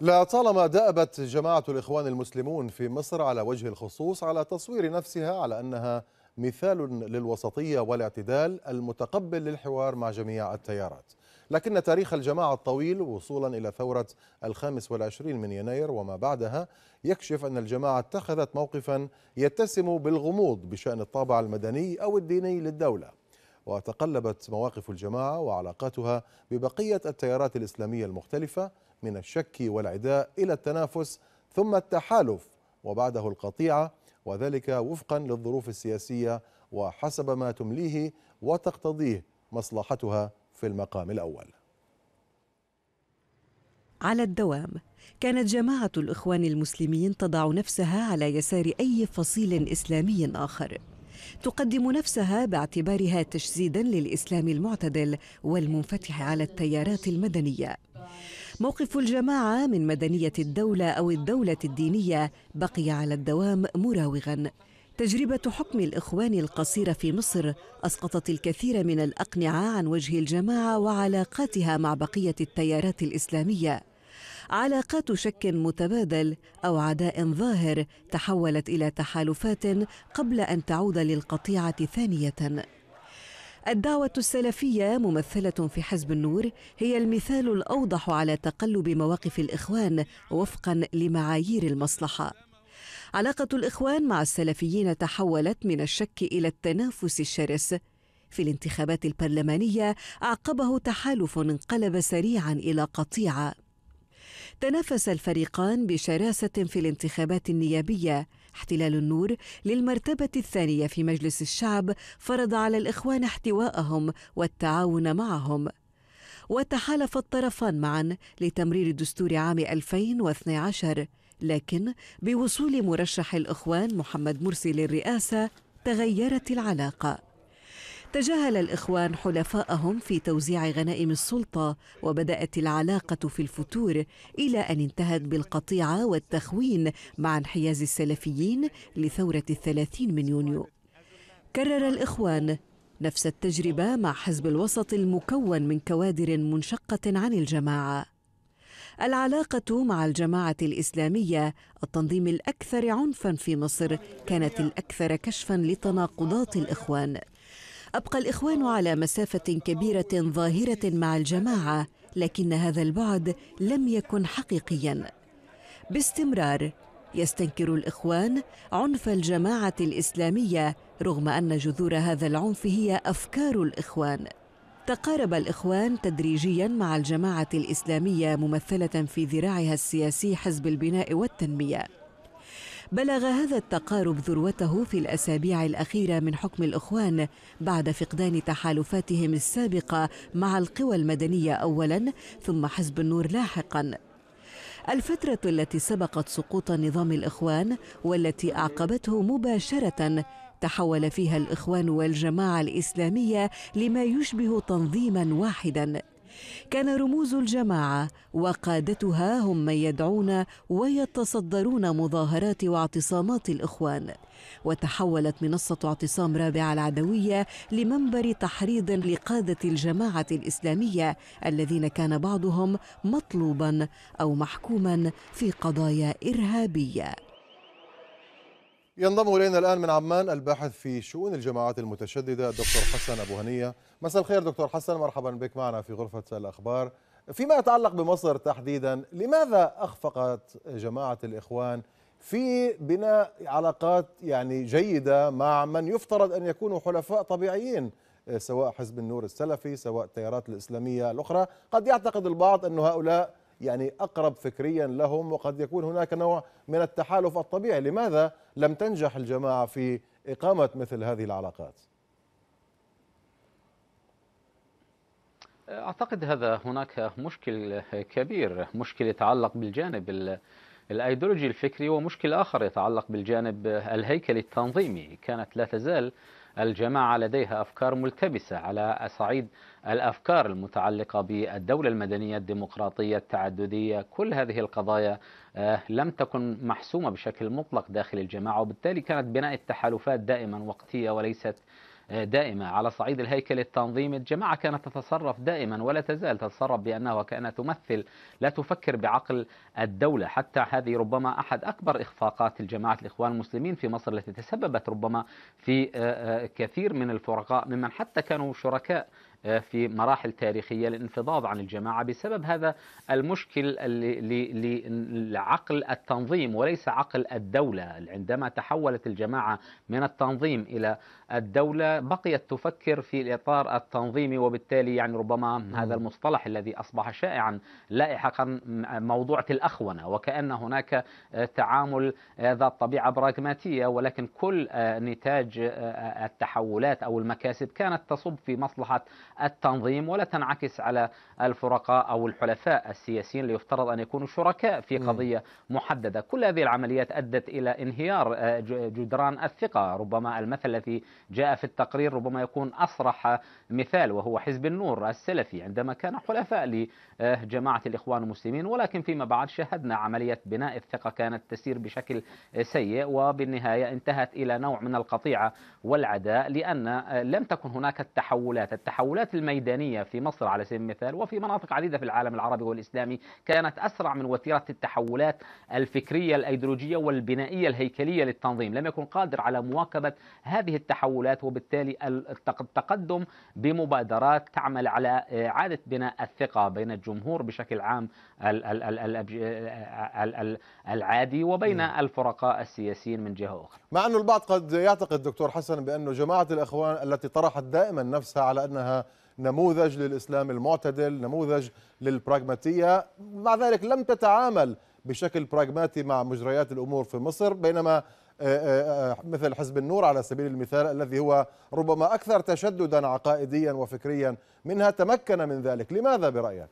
لطالما دأبت جماعة الإخوان المسلمون في مصر على وجه الخصوص على تصوير نفسها على أنها مثال للوسطية والاعتدال المتقبل للحوار مع جميع التيارات لكن تاريخ الجماعة الطويل وصولا إلى ثورة الخامس والعشرين من يناير وما بعدها يكشف أن الجماعة اتخذت موقفا يتسم بالغموض بشأن الطابع المدني أو الديني للدولة وتقلبت مواقف الجماعة وعلاقاتها ببقية التيارات الإسلامية المختلفة من الشك والعداء إلى التنافس ثم التحالف وبعده القطيعة وذلك وفقا للظروف السياسية وحسب ما تمليه وتقتضيه مصلحتها في المقام الأول على الدوام كانت جماعة الإخوان المسلمين تضع نفسها على يسار أي فصيل إسلامي آخر تقدم نفسها باعتبارها تجسيدا للإسلام المعتدل والمنفتح على التيارات المدنية موقف الجماعة من مدنية الدولة أو الدولة الدينية بقي على الدوام مراوغا تجربة حكم الإخوان القصيرة في مصر أسقطت الكثير من الأقنعة عن وجه الجماعة وعلاقاتها مع بقية التيارات الإسلامية علاقات شك متبادل او عداء ظاهر تحولت الى تحالفات قبل ان تعود للقطيعه ثانيه الدعوة السلفية ممثلة في حزب النور هي المثال الأوضح على تقلب مواقف الإخوان وفقا لمعايير المصلحة. علاقة الإخوان مع السلفيين تحولت من الشك إلى التنافس الشرس. في الانتخابات البرلمانية أعقبه تحالف انقلب سريعا إلى قطيعة. تنافس الفريقان بشراسة في الانتخابات النيابية احتلال النور للمرتبة الثانية في مجلس الشعب فرض على الإخوان احتواءهم والتعاون معهم وتحالف الطرفان معا لتمرير دستور عام 2012 لكن بوصول مرشح الإخوان محمد مرسي للرئاسة تغيرت العلاقة تجاهل الإخوان حلفائهم في توزيع غنائم السلطة وبدأت العلاقة في الفتور إلى أن انتهت بالقطيعة والتخوين مع انحياز السلفيين لثورة الثلاثين من يونيو كرر الإخوان نفس التجربة مع حزب الوسط المكون من كوادر منشقة عن الجماعة العلاقة مع الجماعة الإسلامية التنظيم الأكثر عنفا في مصر كانت الأكثر كشفا لتناقضات الإخوان أبقى الإخوان على مسافة كبيرة ظاهرة مع الجماعة لكن هذا البعد لم يكن حقيقيا باستمرار يستنكر الإخوان عنف الجماعة الإسلامية رغم أن جذور هذا العنف هي أفكار الإخوان تقارب الإخوان تدريجيا مع الجماعة الإسلامية ممثلة في ذراعها السياسي حزب البناء والتنمية بلغ هذا التقارب ذروته في الاسابيع الاخيره من حكم الاخوان بعد فقدان تحالفاتهم السابقه مع القوى المدنيه اولا ثم حزب النور لاحقا الفترة التي سبقت سقوط نظام الإخوان والتي أعقبته مباشرة تحول فيها الإخوان والجماعة الإسلامية لما يشبه تنظيما واحدا كان رموز الجماعه وقادتها هم من يدعون ويتصدرون مظاهرات واعتصامات الاخوان وتحولت منصه اعتصام رابعه العدويه لمنبر تحريض لقاده الجماعه الاسلاميه الذين كان بعضهم مطلوبا او محكوما في قضايا ارهابيه ينضم الينا الان من عمان الباحث في شؤون الجماعات المتشدده الدكتور حسن ابو هنيه مساء الخير دكتور حسن مرحبا بك معنا في غرفه الاخبار فيما يتعلق بمصر تحديدا لماذا اخفقت جماعه الاخوان في بناء علاقات يعني جيده مع من يفترض ان يكونوا حلفاء طبيعيين سواء حزب النور السلفي سواء التيارات الاسلاميه الاخرى قد يعتقد البعض ان هؤلاء يعني أقرب فكريا لهم وقد يكون هناك نوع من التحالف الطبيعي لماذا لم تنجح الجماعة في إقامة مثل هذه العلاقات؟ أعتقد هذا هناك مشكل كبير مشكل يتعلق بالجانب الايديولوجي الفكري ومشكل آخر يتعلق بالجانب الهيكلي التنظيمي كانت لا تزال الجماعة لديها أفكار ملتبسة على صعيد الأفكار المتعلقة بالدولة المدنية الديمقراطية التعددية كل هذه القضايا آه، لم تكن محسومة بشكل مطلق داخل الجماعة وبالتالي كانت بناء التحالفات دائما وقتية وليست دائمة على صعيد الهيكل التنظيمي الجماعة كانت تتصرف دائما ولا تزال تتصرف بأنها وكأنها تمثل لا تفكر بعقل الدولة حتى هذه ربما أحد أكبر إخفاقات الجماعة الإخوان المسلمين في مصر التي تسببت ربما في آه، آه، كثير من الفرقاء ممن حتى كانوا شركاء آه، في مراحل تاريخية للانفضاض عن الجماعة بسبب هذا المشكل لعقل التنظيم وليس عقل الدولة عندما تحولت الجماعة من التنظيم إلى الدولة بقيت تفكر في الإطار التنظيمي وبالتالي يعني ربما م. هذا المصطلح الذي أصبح شائعا لاحقا موضوعة الأخونة وكأن هناك تعامل ذات طبيعة براغماتية ولكن كل نتاج التحولات أو المكاسب كانت تصب في مصلحة التنظيم ولا تنعكس على الفرقاء أو الحلفاء السياسيين ليفترض أن يكونوا شركاء في قضية م. محددة كل هذه العمليات أدت إلى انهيار جدران الثقة ربما المثل الذي جاء في التقرير ربما يكون أصرح مثال وهو حزب النور السلفي عندما كان حلفاء لجماعة الإخوان المسلمين ولكن فيما بعد شاهدنا عملية بناء الثقة كانت تسير بشكل سيء وبالنهاية انتهت إلى نوع من القطيعة والعداء لأن لم تكن هناك التحولات التحولات الميدانية في مصر على سبيل المثال وفي مناطق عديدة في العالم العربي والإسلامي كانت أسرع من وتيرة التحولات الفكرية الأيديولوجية والبنائية الهيكلية للتنظيم لم يكن قادر على مواكبة هذه التحولات التحولات وبالتالي التقدم بمبادرات تعمل على آه، إعادة بناء الثقة بين الجمهور بشكل عام آه، العادي وبين نعم. الفرقاء السياسيين من جهة أخرى مع أنه البعض قد يعتقد دكتور حسن بأنه جماعة الإخوان التي طرحت دائما نفسها على أنها نموذج للإسلام المعتدل نموذج للبراغماتية مع ذلك لم تتعامل بشكل براغماتي مع مجريات الأمور في مصر بينما آه، آه، آه، مثل حزب النور على سبيل المثال الذي هو ربما أكثر تشددا عقائديا وفكريا منها تمكن من ذلك لماذا برأيك؟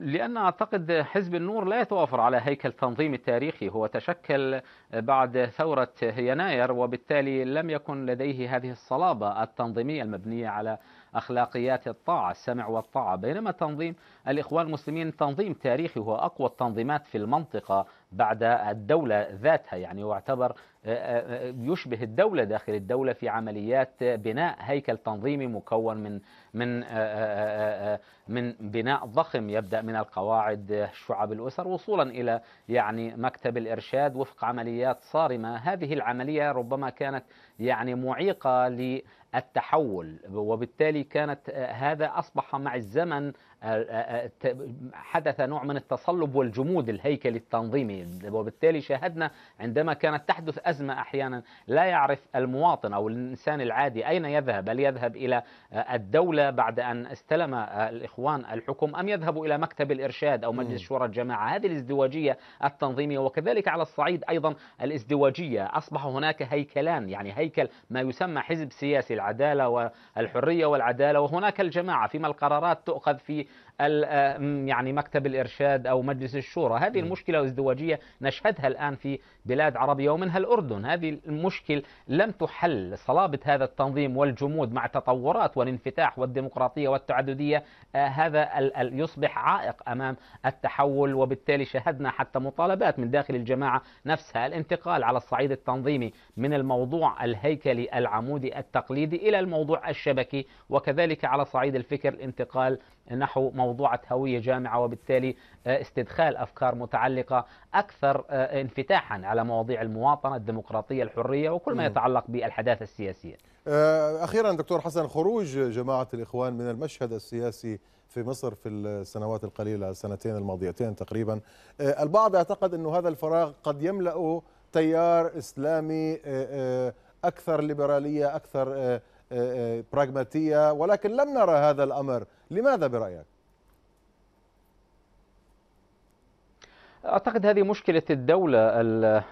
لأن أعتقد حزب النور لا يتوافر على هيكل تنظيم التاريخي هو تشكل بعد ثورة يناير وبالتالي لم يكن لديه هذه الصلابة التنظيمية المبنية على أخلاقيات الطاعة السمع والطاعة بينما تنظيم الإخوان المسلمين تنظيم تاريخي هو أقوى التنظيمات في المنطقة بعد الدولة ذاتها يعني يعتبر يشبه الدولة داخل الدولة في عمليات بناء هيكل تنظيمي مكون من من من بناء ضخم يبدأ من القواعد شعب الأسر وصولا إلى يعني مكتب الإرشاد وفق عملية عمليات صارمة هذه العملية ربما كانت يعني معيقة التحول وبالتالي كانت آه، هذا أصبح مع الزمن آه، آه، حدث نوع من التصلب والجمود الهيكلي التنظيمي وبالتالي شاهدنا عندما كانت تحدث أزمة أحيانا لا يعرف المواطن أو الإنسان العادي أين يذهب هل يذهب إلى الدولة بعد أن استلم الإخوان الحكم أم يذهب إلى مكتب الإرشاد أو مجلس شورى الجماعة هذه الازدواجية التنظيمية وكذلك على الصعيد أيضا الازدواجية أصبح هناك هيكلان يعني هيكل ما يسمى حزب سياسي العدالة والحرية والعدالة وهناك الجماعة فيما القرارات تؤخذ في آه، يعني مكتب الإرشاد أو مجلس الشورى هذه نعم. المشكلة الازدواجية نشهدها الآن في بلاد عربية ومنها الأردن هذه المشكل لم تحل صلابة هذا التنظيم والجمود مع تطورات والانفتاح والديمقراطية والتعددية آه، هذا يصبح عائق أمام التحول وبالتالي شهدنا حتى مطالبات من داخل الجماعة نفسها الانتقال على الصعيد التنظيمي من الموضوع الهيكلي العمودي التقليدي التقليدي إلى الموضوع الشبكي وكذلك على صعيد الفكر الانتقال نحو موضوعة هوية جامعة وبالتالي آه، استدخال أفكار متعلقة أكثر آه، انفتاحا على مواضيع المواطنة الديمقراطية الحرية وكل ما يتعلق بالحداثة السياسية آه، أخيرا دكتور حسن خروج جماعة الإخوان من المشهد السياسي في مصر في السنوات القليلة السنتين الماضيتين تقريبا البعض يعتقد أن هذا الفراغ قد يملأ تيار إسلامي اكثر ليبراليه اكثر آه، آه، آه، براغماتيه ولكن لم نرى هذا الامر لماذا برايك أعتقد هذه مشكلة الدولة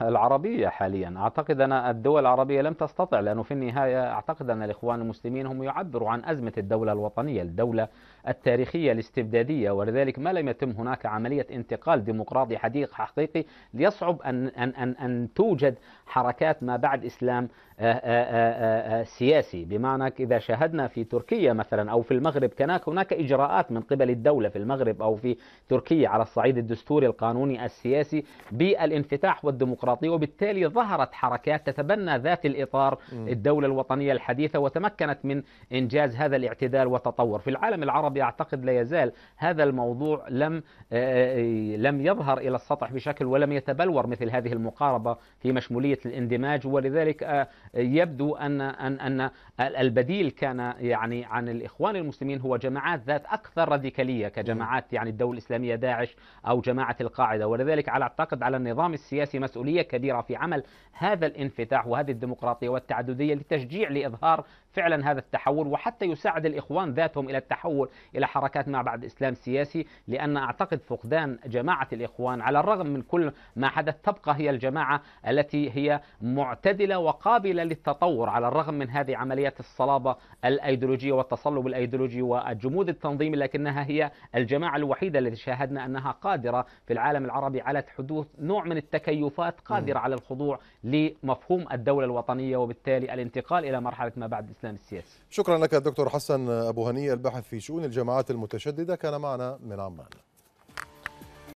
العربية حاليا أعتقد أن الدول العربية لم تستطع لأنه في النهاية أعتقد أن الإخوان المسلمين هم يعبروا عن أزمة الدولة الوطنية الدولة التاريخية الاستبدادية ولذلك ما لم يتم هناك عملية انتقال ديمقراطي حديث حقيقي ليصعب أن, أن, أن, أن توجد حركات ما بعد إسلام آه، آه، آه، سياسي بمعنى إذا شاهدنا في تركيا مثلا أو في المغرب كان هناك إجراءات من قبل الدولة في المغرب أو في تركيا على الصعيد الدستوري القانوني السياسي بالانفتاح والديمقراطية وبالتالي ظهرت حركات تتبنى ذات الإطار الدولة الوطنية الحديثة وتمكنت من إنجاز هذا الاعتدال وتطور في العالم العربي أعتقد لا يزال هذا الموضوع لم لم يظهر إلى السطح بشكل ولم يتبلور مثل هذه المقاربة في مشمولية الاندماج ولذلك يبدو أن أن أن البديل كان يعني عن الإخوان المسلمين هو جماعات ذات أكثر راديكالية كجماعات يعني الدولة الإسلامية داعش أو جماعة القاعدة ولذلك على أعتقد على النظام السياسي مسؤولية كبيرة في عمل هذا الانفتاح وهذه الديمقراطية والتعددية لتشجيع لإظهار فعلا هذا التحول وحتى يساعد الإخوان ذاتهم إلى التحول إلى حركات ما بعد إسلام سياسي لأن أعتقد فقدان جماعة الإخوان على الرغم من كل ما حدث تبقى هي الجماعة التي هي معتدلة وقابلة مايلة للتطور على الرغم من هذه عمليات الصلابة الأيديولوجية والتصلب الأيديولوجي والجمود التنظيمي لكنها هي الجماعة الوحيدة التي شاهدنا أنها قادرة في العالم العربي على حدوث نوع من التكيفات قادرة على الخضوع لمفهوم الدولة الوطنية وبالتالي الانتقال إلى مرحلة ما بعد الإسلام السياسي شكرا لك الدكتور حسن أبو هنيه الباحث في شؤون الجماعات المتشددة كان معنا من عمان